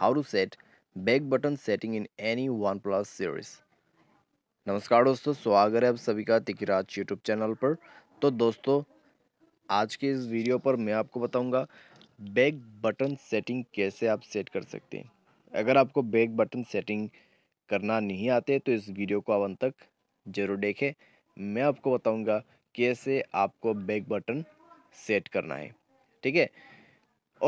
how to set back button setting in any OnePlus series नमस्कार दोस्तों स्वागत है आप सभी का तिकराज यूट्यूब चैनल पर तो दोस्तों आज के इस वीडियो पर मैं आपको बताऊंगा बैक बटन सेटिंग कैसे आप सेट कर सकते हैं अगर आपको बैक बटन सेटिंग करना नहीं आते तो इस वीडियो को अब अंत तक जरूर देखें मैं आपको बताऊंगा कैसे आपको बैक बटन सेट करना है ठीक है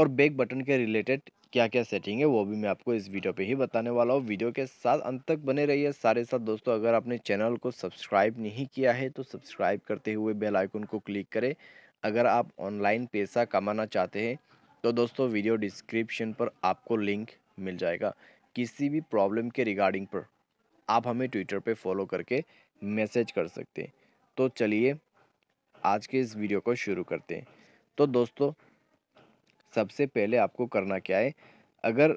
और बैक बटन के रिलेटेड क्या क्या सेटिंग है वो भी मैं आपको इस वीडियो पे ही बताने वाला हूँ वीडियो के साथ अंत तक बने रहिए सारे साथ दोस्तों अगर आपने चैनल को सब्सक्राइब नहीं किया है तो सब्सक्राइब करते हुए बेल आइकन को क्लिक करें अगर आप ऑनलाइन पैसा कमाना चाहते हैं तो दोस्तों वीडियो डिस्क्रिप्शन पर आपको लिंक मिल जाएगा किसी भी प्रॉब्लम के रिगार्डिंग पर आप हमें ट्विटर पर फॉलो करके मैसेज कर सकते हैं तो चलिए आज के इस वीडियो को शुरू करते हैं तो दोस्तों सबसे पहले आपको करना क्या है अगर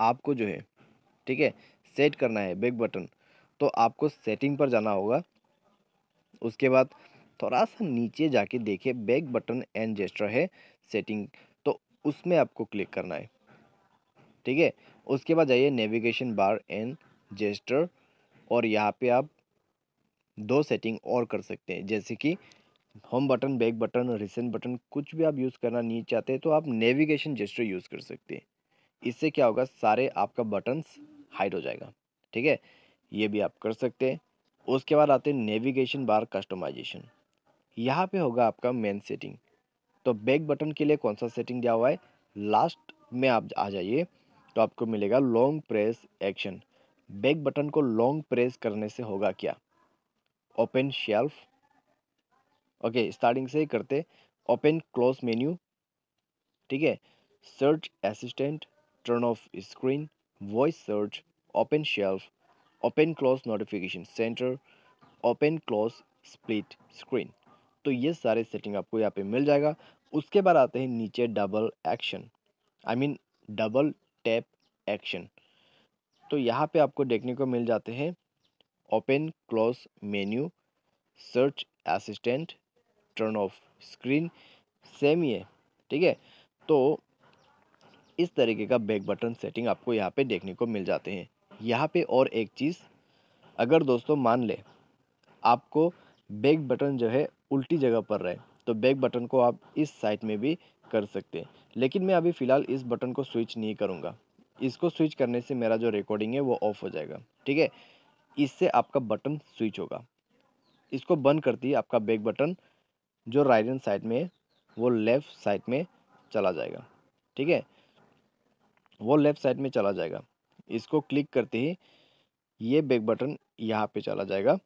आपको जो है ठीक है सेट करना है बैक बटन तो आपको सेटिंग पर जाना होगा उसके बाद थोड़ा सा नीचे जाके देखिए बैक बटन एंड जेस्टर है सेटिंग तो उसमें आपको क्लिक करना है ठीक है उसके बाद जाइए नेविगेशन बार एंड जेस्टर और यहाँ पे आप दो सेटिंग और कर सकते हैं जैसे कि home button back button recent button कुछ भी आप यूज़ करना नहीं चाहते तो आप नेविगेशन जेस्टर यूज़ कर सकते हैं इससे क्या होगा सारे आपका बटन्स हाइड हो जाएगा ठीक है ये भी आप कर सकते हैं उसके बाद आते हैं नेविगेशन बार कस्टमाइजेशन यहाँ पे होगा आपका मेन सेटिंग तो बैक बटन के लिए कौन सा सेटिंग दिया हुआ है लास्ट में आप आ जाइए तो आपको मिलेगा long press action back button को लॉन्ग प्रेस करने से होगा क्या ओपन शेल्फ़ ओके स्टार्टिंग से करते ओपन क्लोज मेन्यू ठीक है search assistant turn off screen voice search open shelf open close notification centre open close split screen तो ये सारे सेटिंग आपको यहाँ पे मिल जाएगा उसके बाद आते हैं नीचे double action I mean double tap action तो यहाँ पे आपको देखने को मिल जाते हैं open close menu search assistant turn off screen same ही है ठीक है तो इस तरीके का बैक बटन सेटिंग आपको यहाँ पे देखने को मिल जाते हैं यहाँ पे और एक चीज़ अगर दोस्तों मान ले आपको बैक बटन जो है उल्टी जगह पर रहे तो बैक बटन को आप इस साइड में भी कर सकते हैं लेकिन मैं अभी फ़िलहाल इस बटन को स्विच नहीं करूँगा इसको स्विच करने से मेरा जो रिकॉर्डिंग है वो ऑफ हो जाएगा ठीक है इससे आपका बटन स्विच होगा इसको बंद करती है आपका बैक बटन जो राइट हैंड साइड में है वो लेफ़्ट साइड में चला जाएगा ठीक है वो लेफ़्ट साइड में चला जाएगा इसको क्लिक करते ही ये बैक बटन यहाँ पे चला जाएगा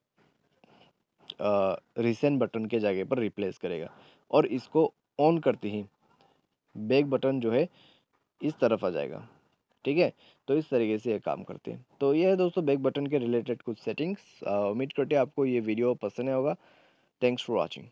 रिसेंट बटन के जगह पर रिप्लेस करेगा और इसको ऑन करते ही बैक बटन जो है इस तरफ आ जाएगा ठीक है तो इस तरीके से ये काम करते हैं तो ये है दोस्तों बैक बटन के रिलेटेड कुछ सेटिंग्स उम्मीद करते हैं आपको ये वीडियो पसंद आएगा थैंक्स फॉर वॉचिंग